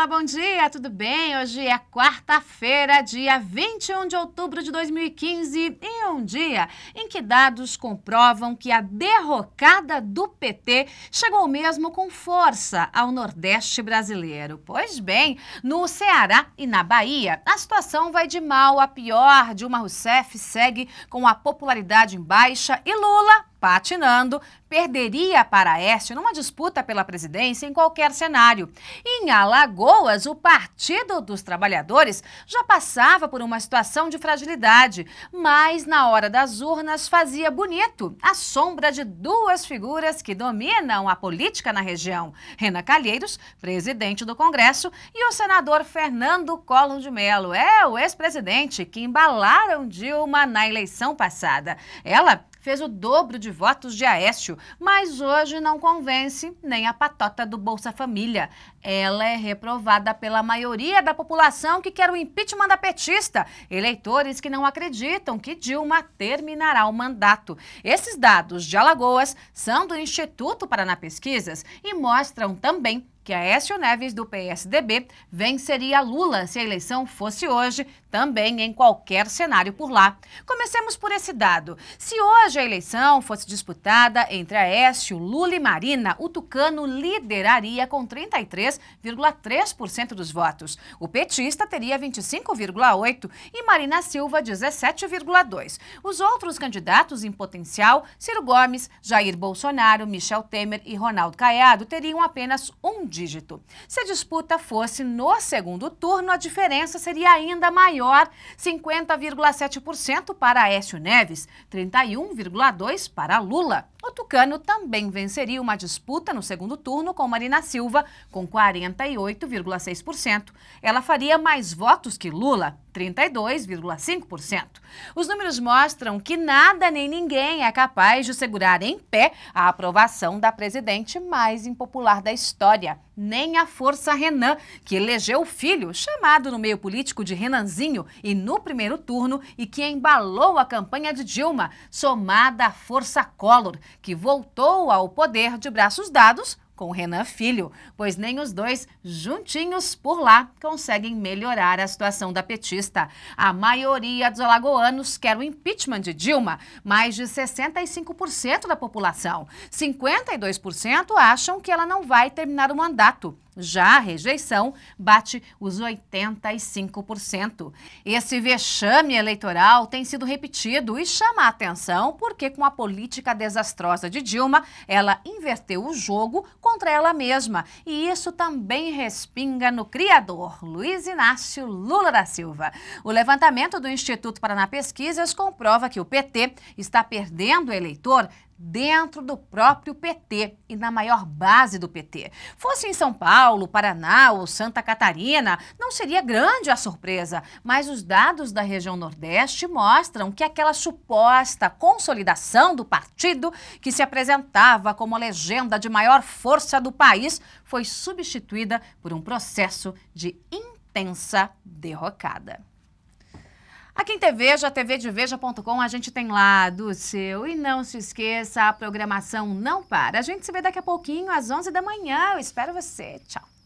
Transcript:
Olá, bom dia, tudo bem? Hoje é quarta-feira, dia 21 de outubro de 2015 e um dia em que dados comprovam que a derrocada do PT chegou mesmo com força ao Nordeste brasileiro. Pois bem, no Ceará e na Bahia, a situação vai de mal a pior. Dilma Rousseff segue com a popularidade em baixa e Lula patinando, perderia para Este numa disputa pela presidência em qualquer cenário. Em Alagoas, o Partido dos Trabalhadores já passava por uma situação de fragilidade, mas na hora das urnas fazia bonito a sombra de duas figuras que dominam a política na região: Renan Calheiros, presidente do Congresso, e o senador Fernando Collor de Mello, é o ex-presidente que embalaram Dilma na eleição passada. Ela fez o dobro de votos de Aécio, mas hoje não convence nem a patota do Bolsa Família. Ela é reprovada pela maioria da população que quer o impeachment da petista, eleitores que não acreditam que Dilma terminará o mandato. Esses dados de Alagoas são do Instituto Paraná Pesquisas e mostram também que Aécio Neves, do PSDB, venceria Lula se a eleição fosse hoje, também em qualquer cenário por lá. Comecemos por esse dado. Se hoje a eleição fosse disputada entre Aécio, Lula e Marina, o tucano lideraria com 33,3% dos votos. O petista teria 25,8% e Marina Silva 17,2%. Os outros candidatos em potencial, Ciro Gomes, Jair Bolsonaro, Michel Temer e Ronaldo Caiado, teriam apenas um dígito. Se a disputa fosse no segundo turno, a diferença seria ainda maior, 50,7% para Aécio Neves, 31,2% para Lula. O Tucano também venceria uma disputa no segundo turno com Marina Silva, com 48,6%. Ela faria mais votos que Lula, 32,5%. Os números mostram que nada nem ninguém é capaz de segurar em pé a aprovação da presidente mais impopular da história, nem a Força Renan, que elegeu o filho, chamado no meio político de Renanzinho, e no primeiro turno e que embalou a campanha de Dilma, somada à Força Collor, que voltou ao poder de braços dados com Renan Filho, pois nem os dois, juntinhos por lá, conseguem melhorar a situação da petista. A maioria dos alagoanos quer o impeachment de Dilma, mais de 65% da população. 52% acham que ela não vai terminar o mandato. Já a rejeição bate os 85%. Esse vexame eleitoral tem sido repetido e chama a atenção porque, com a política desastrosa de Dilma, ela inverteu o jogo contra ela mesma. E isso também respinga no criador, Luiz Inácio Lula da Silva. O levantamento do Instituto Paraná Pesquisas comprova que o PT está perdendo eleitor dentro do próprio PT e na maior base do PT. Fosse em São Paulo, Paraná ou Santa Catarina, não seria grande a surpresa, mas os dados da região Nordeste mostram que aquela suposta consolidação do partido, que se apresentava como a legenda de maior força do país, foi substituída por um processo de intensa derrocada. Aqui em TV, já tvdeveja.com, a gente tem lá do seu. E não se esqueça, a programação não para. A gente se vê daqui a pouquinho, às 11 da manhã. Eu espero você. Tchau.